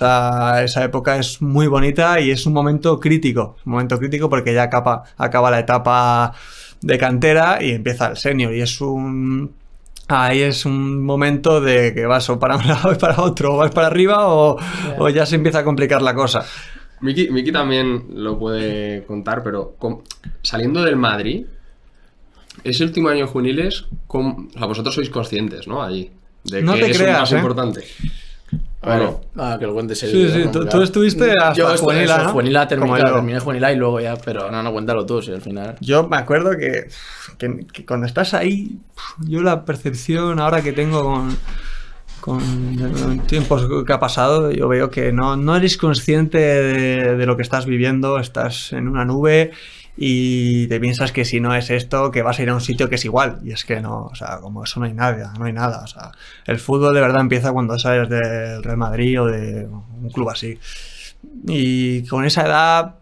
esa época es muy bonita y es un momento crítico. Un momento crítico porque ya acaba, acaba la etapa de cantera y empieza el senior. Y es un. Ahí es un momento de que vas o para un lado y para otro, o vas para arriba o, ya se empieza a complicar la cosa. Miki, Miki también lo puede contar, pero saliendo del Madrid, ese último año juniles, con, o vosotros sois conscientes, ¿no? Allí. De no que te es creas, más ¿eh? importante. Bueno, ah, que lo cuentes el Sí, sí, tú, estuviste mm. hasta yo Juanila, Juanila terminé, Juanila y luego ya, pero no, no, cuéntalo tú, si al final... Yo me acuerdo que, que cuando estás ahí, yo la percepción ahora que tengo con con tiempos que ha pasado, yo veo que no, no eres consciente de, de, lo que estás viviendo, estás en una nube y te piensas que si no es esto, que vas a ir a un sitio que es igual. Y es que no, o sea, como eso no hay nada, no hay nada. O sea, el fútbol de verdad empieza cuando sales del Real Madrid o de un club así. Y con esa edad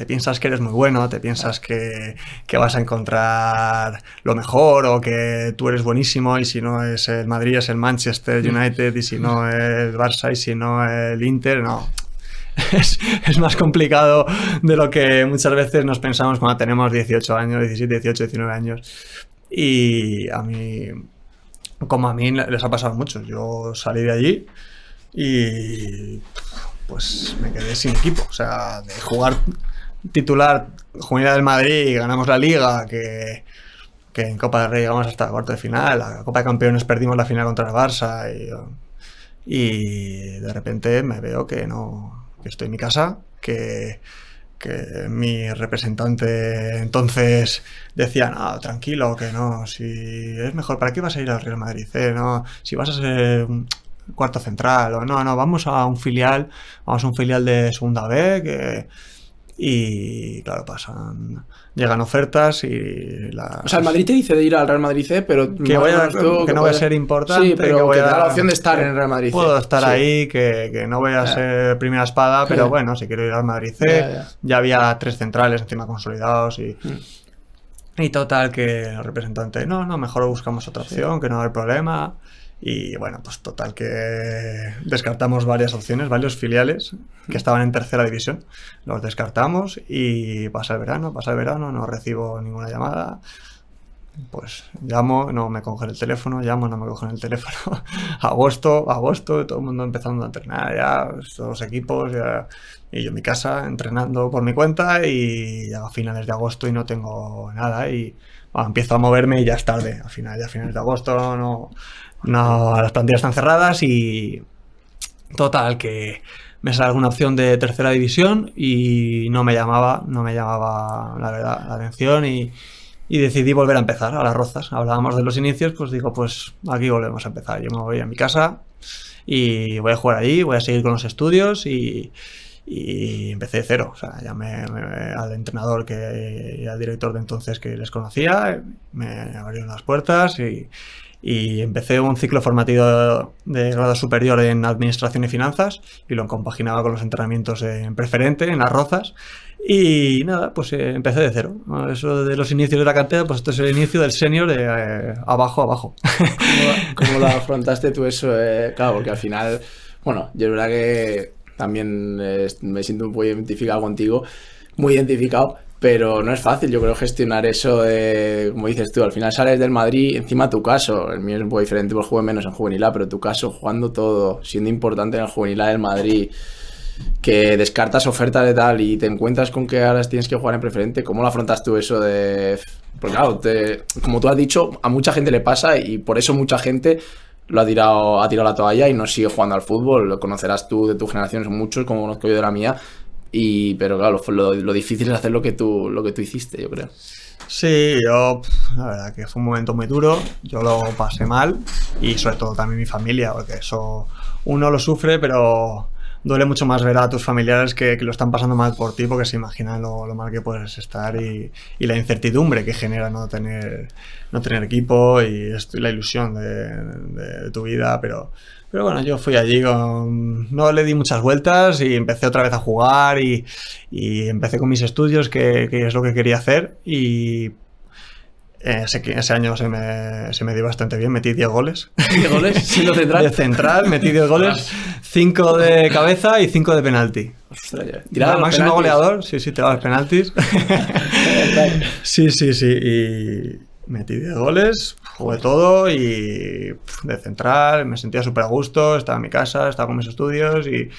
te piensas que eres muy bueno, te piensas que, que, vas a encontrar lo mejor o que tú eres buenísimo y si no es el Madrid es el Manchester mm. United y si no el Barça y si no el Inter, no. Es, es, más complicado de lo que muchas veces nos pensamos cuando tenemos 18 años, 17, 18, 19 años. Y a mí, como a mí, les ha pasado mucho. Yo salí de allí y pues me quedé sin equipo. O sea, de jugar titular juvenil del Madrid, ganamos la liga, que, en Copa de Rey llegamos hasta el cuarto de final, la Copa de Campeones perdimos la final contra el Barça y, de repente me veo que no que estoy en mi casa, que, mi representante entonces decía, no, tranquilo, que no, si es mejor, ¿para qué vas a ir al Real Madrid? C? Eh? No, si vas a ser cuarto central o no, no, vamos a un filial, vamos a un filial de segunda B que y claro, pasan. Llegan ofertas y la. O sea, el Madrid te dice de ir al Real Madrid C, pero. Que, que, no voy a ser importante. pero que, te la opción de estar en el Real Madrid C. Puedo estar ahí, que, no voy a ser primera espada, pero bueno, si quiero ir al Madrid C. ya había tres centrales encima consolidados y. Mm. Y total, que el representante, no, no, mejor buscamos otra opción, que no hay problema. Y bueno, pues total que descartamos varias opciones, varios filiales que estaban en tercera división. Los descartamos y pasa el verano, pasa el verano, no recibo ninguna llamada pues llamo, no me cogen el teléfono, llamo, no me cogen el teléfono. agosto, agosto, todo el mundo empezando a entrenar ya, todos los equipos, ya, y yo en mi casa entrenando por mi cuenta y ya a finales de agosto y no tengo nada y empiezo a moverme y ya es tarde. A finales, a finales de agosto no, las plantillas están cerradas y total que me sale alguna opción de tercera división y no me llamaba, no me llamaba la verdad la atención y y decidí volver a empezar a las rozas. Hablábamos de los inicios, pues digo, pues aquí volvemos a empezar. Yo me voy a mi casa y voy a jugar allí, voy a seguir con los estudios y, empecé de cero. O sea, llamé, al entrenador que, y al director de entonces que les conocía, me abrieron las puertas y, y empecé un ciclo formativo de grado superior en administración y finanzas y lo compaginaba con los entrenamientos en preferente, en las rozas y nada, pues eh, empecé de cero. Eso de los inicios de la cantera, pues esto es el inicio del senior de eh, abajo, abajo. ¿Cómo, lo afrontaste tú eso? Eh? Claro, porque al final, bueno, yo es verdad que también me siento un poco identificado contigo, muy identificado, pero no es fácil, yo creo, gestionar eso de, como dices tú, al final sales del Madrid, encima tu caso, el mío es un poco diferente porque jugué menos en juvenil pero tu caso jugando todo, siendo importante en el juvenil A del Madrid que descartas ofertas de tal y te encuentras con que ahora tienes que jugar en preferente, ¿cómo lo afrontas tú eso de...? Porque claro, como tú has dicho, a mucha gente le pasa y por eso mucha gente lo ha tirado, ha la toalla y no sigue jugando al fútbol. Lo conocerás tú de tu generación, son muchos, como conozco yo de la mía. Y, pero claro, lo, difícil es hacer lo que, tú, lo que tú hiciste, yo creo. Sí, yo, la verdad que fue un momento muy duro, yo lo pasé mal y sobre todo también mi familia, porque eso uno lo sufre, pero duele mucho más ver a tus familiares que, lo están pasando mal por ti porque se imaginan lo, mal que puedes estar y, la incertidumbre que genera no tener, no tener equipo y, la ilusión de, tu vida, pero... Pero bueno, yo fui allí, con, no le di muchas vueltas y empecé otra vez a jugar y, empecé con mis estudios, que, es lo que quería hacer. Y eh, ese, ese, año se me, se me, dio bastante bien, metí 10 goles. ¿10 goles? Sí, lo central. central, metí 10 goles. Cinco de cabeza y cinco de penalti. el máximo goleador, sí, sí, te vas penaltis. sí, sí, sí. Y metí de goles, jugué todo y de central, me sentía súper a gusto, estaba en mi casa, estaba con mis estudios y